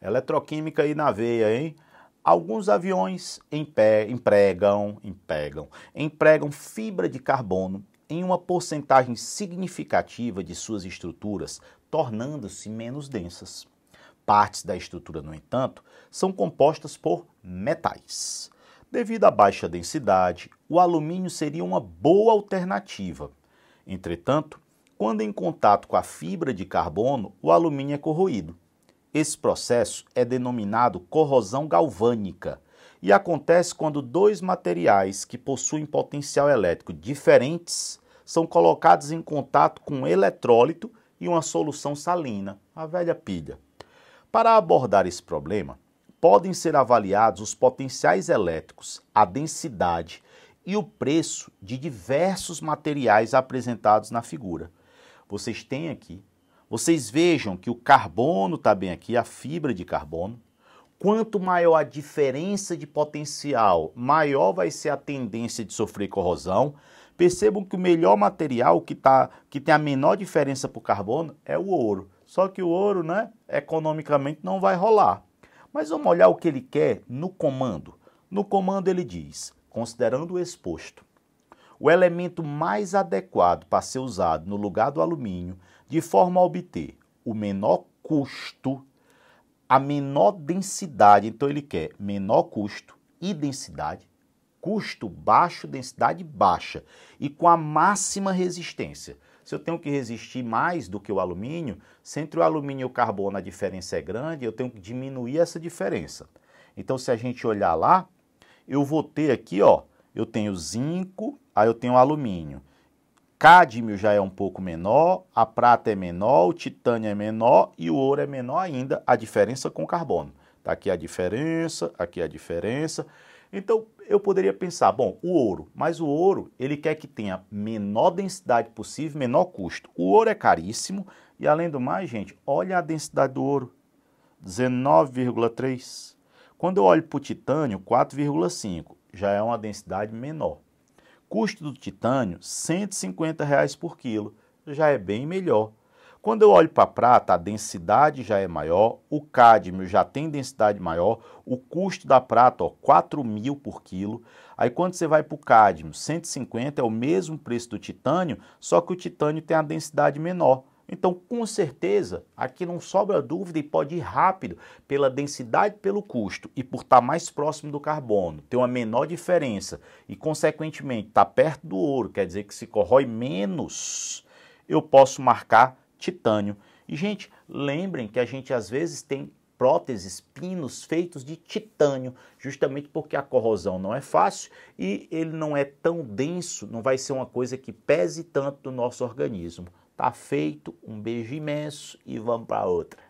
Eletroquímica aí na veia, hein? Alguns aviões empregam, empregam, empregam fibra de carbono em uma porcentagem significativa de suas estruturas, tornando-se menos densas. Partes da estrutura, no entanto, são compostas por metais. Devido à baixa densidade, o alumínio seria uma boa alternativa. Entretanto, quando em contato com a fibra de carbono, o alumínio é corroído. Esse processo é denominado corrosão galvânica e acontece quando dois materiais que possuem potencial elétrico diferentes são colocados em contato com um eletrólito e uma solução salina, a velha pilha. Para abordar esse problema, podem ser avaliados os potenciais elétricos, a densidade e o preço de diversos materiais apresentados na figura. Vocês têm aqui vocês vejam que o carbono está bem aqui, a fibra de carbono. Quanto maior a diferença de potencial, maior vai ser a tendência de sofrer corrosão. Percebam que o melhor material que, tá, que tem a menor diferença para o carbono é o ouro. Só que o ouro, né, economicamente não vai rolar. Mas vamos olhar o que ele quer no comando. No comando ele diz, considerando o exposto, o elemento mais adequado para ser usado no lugar do alumínio, de forma a obter o menor custo, a menor densidade. Então ele quer menor custo e densidade, custo baixo, densidade baixa e com a máxima resistência. Se eu tenho que resistir mais do que o alumínio, se entre o alumínio e o carbono a diferença é grande, eu tenho que diminuir essa diferença. Então, se a gente olhar lá, eu vou ter aqui, ó, eu tenho zinco, Aí eu tenho alumínio. Cádmio já é um pouco menor, a prata é menor, o titânio é menor e o ouro é menor ainda, a diferença com o carbono. Tá aqui a diferença, aqui a diferença. Então, eu poderia pensar, bom, o ouro, mas o ouro, ele quer que tenha menor densidade possível, menor custo. O ouro é caríssimo e além do mais, gente, olha a densidade do ouro, 19,3. Quando eu olho para o titânio, 4,5, já é uma densidade menor. Custo do titânio, R$ 150 reais por quilo, já é bem melhor. Quando eu olho para a prata, a densidade já é maior, o cádmio já tem densidade maior, o custo da prata, ó, 4 mil por quilo. Aí quando você vai para o cádmio, 150 é o mesmo preço do titânio, só que o titânio tem a densidade menor. Então, com certeza, aqui não sobra dúvida e pode ir rápido pela densidade, pelo custo e por estar tá mais próximo do carbono, ter uma menor diferença e, consequentemente, estar tá perto do ouro, quer dizer que se corrói menos, eu posso marcar titânio. E, gente, lembrem que a gente às vezes tem próteses, pinos feitos de titânio, justamente porque a corrosão não é fácil e ele não é tão denso, não vai ser uma coisa que pese tanto no nosso organismo. Tá feito, um beijo imenso e vamos para outra.